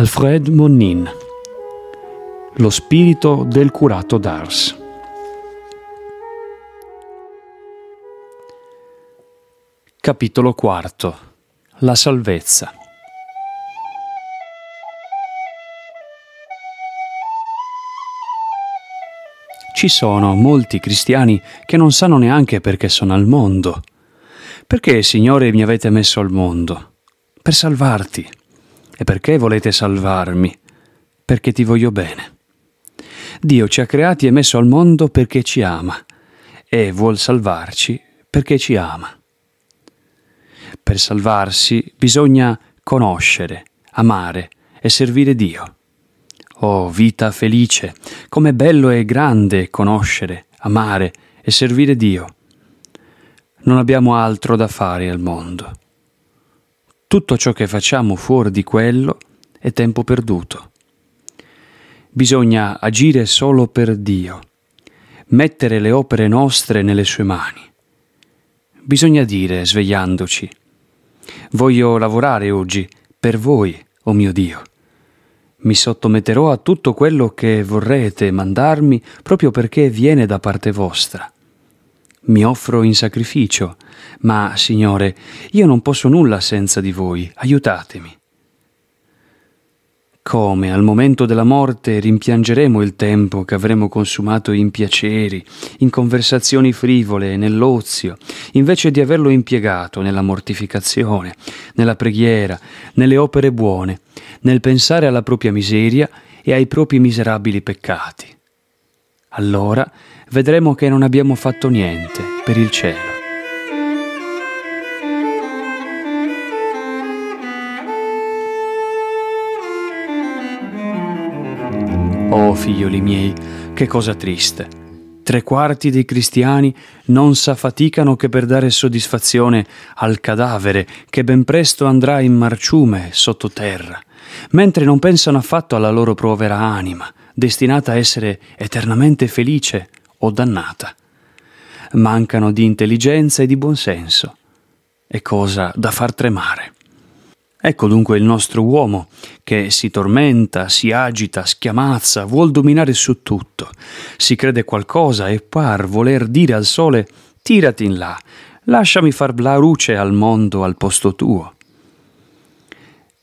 Alfred Monnin Lo spirito del curato d'Ars Capitolo IV La salvezza Ci sono molti cristiani che non sanno neanche perché sono al mondo. Perché, Signore, mi avete messo al mondo? Per salvarti. E perché volete salvarmi? Perché ti voglio bene. Dio ci ha creati e messo al mondo perché ci ama e vuol salvarci perché ci ama. Per salvarsi bisogna conoscere, amare e servire Dio. Oh vita felice, com'è bello e grande conoscere, amare e servire Dio. Non abbiamo altro da fare al mondo tutto ciò che facciamo fuori di quello è tempo perduto. Bisogna agire solo per Dio, mettere le opere nostre nelle sue mani. Bisogna dire, svegliandoci, voglio lavorare oggi per voi, o oh mio Dio. Mi sottometterò a tutto quello che vorrete mandarmi proprio perché viene da parte vostra mi offro in sacrificio. Ma, Signore, io non posso nulla senza di voi, aiutatemi. Come al momento della morte rimpiangeremo il tempo che avremo consumato in piaceri, in conversazioni frivole, nell'ozio, invece di averlo impiegato nella mortificazione, nella preghiera, nelle opere buone, nel pensare alla propria miseria e ai propri miserabili peccati allora vedremo che non abbiamo fatto niente per il cielo. Oh figlioli miei, che cosa triste. Tre quarti dei cristiani non s'affaticano che per dare soddisfazione al cadavere che ben presto andrà in marciume sottoterra, mentre non pensano affatto alla loro povera anima, destinata a essere eternamente felice o dannata. Mancano di intelligenza e di buonsenso. È cosa da far tremare. Ecco dunque il nostro uomo, che si tormenta, si agita, schiamazza, vuol dominare su tutto. Si crede qualcosa e par voler dire al sole tirati in là, lasciami far la luce al mondo al posto tuo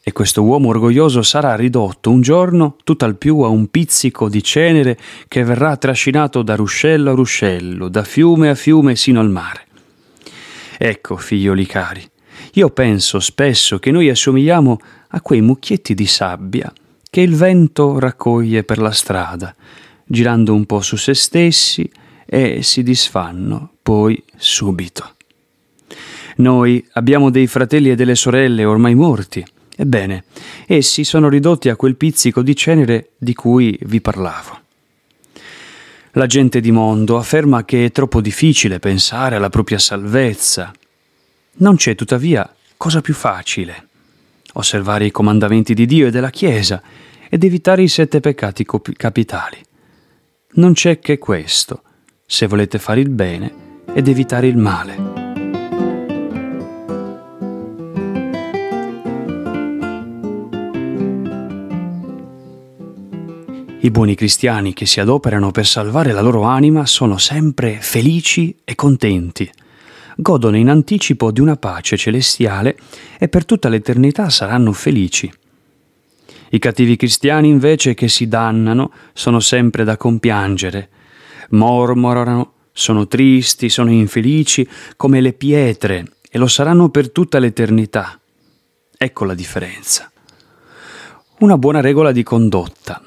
e questo uomo orgoglioso sarà ridotto un giorno tutt'al più a un pizzico di cenere che verrà trascinato da ruscello a ruscello, da fiume a fiume sino al mare. Ecco, figlioli cari, io penso spesso che noi assomigliamo a quei mucchietti di sabbia che il vento raccoglie per la strada, girando un po' su se stessi e si disfanno poi subito. Noi abbiamo dei fratelli e delle sorelle ormai morti, Ebbene, essi sono ridotti a quel pizzico di cenere di cui vi parlavo. La gente di mondo afferma che è troppo difficile pensare alla propria salvezza. Non c'è tuttavia cosa più facile. Osservare i comandamenti di Dio e della Chiesa ed evitare i sette peccati capitali. Non c'è che questo, se volete fare il bene ed evitare il male. I buoni cristiani che si adoperano per salvare la loro anima sono sempre felici e contenti. Godono in anticipo di una pace celestiale e per tutta l'eternità saranno felici. I cattivi cristiani invece che si dannano sono sempre da compiangere, mormorano, sono tristi, sono infelici come le pietre e lo saranno per tutta l'eternità. Ecco la differenza. Una buona regola di condotta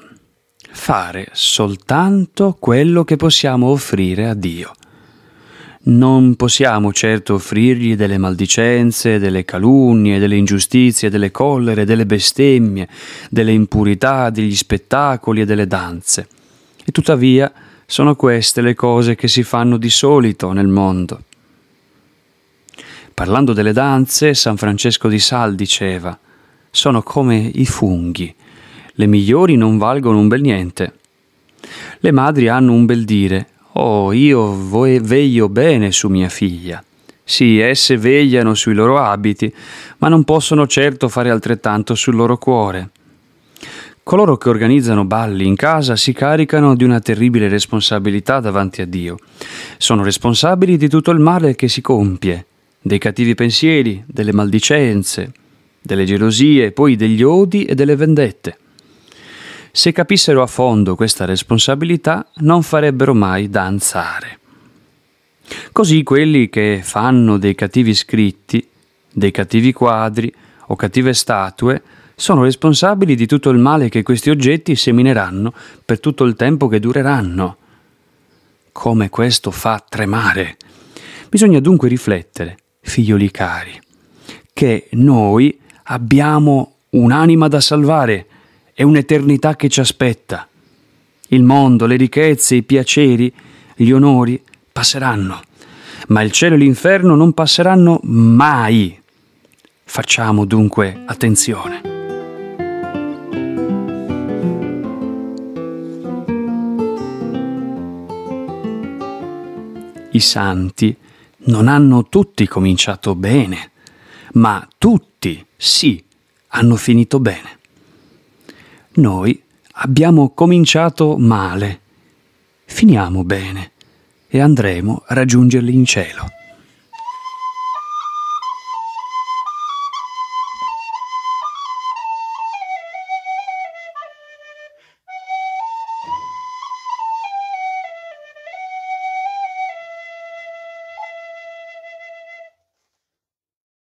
fare soltanto quello che possiamo offrire a Dio. Non possiamo certo offrirgli delle maldicenze, delle calunnie, delle ingiustizie, delle collere, delle bestemmie, delle impurità, degli spettacoli e delle danze. E tuttavia sono queste le cose che si fanno di solito nel mondo. Parlando delle danze, San Francesco di Sal diceva, sono come i funghi le migliori non valgono un bel niente. Le madri hanno un bel dire, oh io veglio bene su mia figlia. Sì, esse vegliano sui loro abiti, ma non possono certo fare altrettanto sul loro cuore. Coloro che organizzano balli in casa si caricano di una terribile responsabilità davanti a Dio. Sono responsabili di tutto il male che si compie, dei cattivi pensieri, delle maldicenze, delle gelosie, poi degli odi e delle vendette. Se capissero a fondo questa responsabilità, non farebbero mai danzare. Così quelli che fanno dei cattivi scritti, dei cattivi quadri o cattive statue sono responsabili di tutto il male che questi oggetti semineranno per tutto il tempo che dureranno. Come questo fa tremare. Bisogna dunque riflettere, figlioli cari, che noi abbiamo un'anima da salvare è un'eternità che ci aspetta. Il mondo, le ricchezze, i piaceri, gli onori passeranno, ma il cielo e l'inferno non passeranno mai. Facciamo dunque attenzione. I santi non hanno tutti cominciato bene, ma tutti sì hanno finito bene. Noi abbiamo cominciato male, finiamo bene e andremo a raggiungerli in cielo.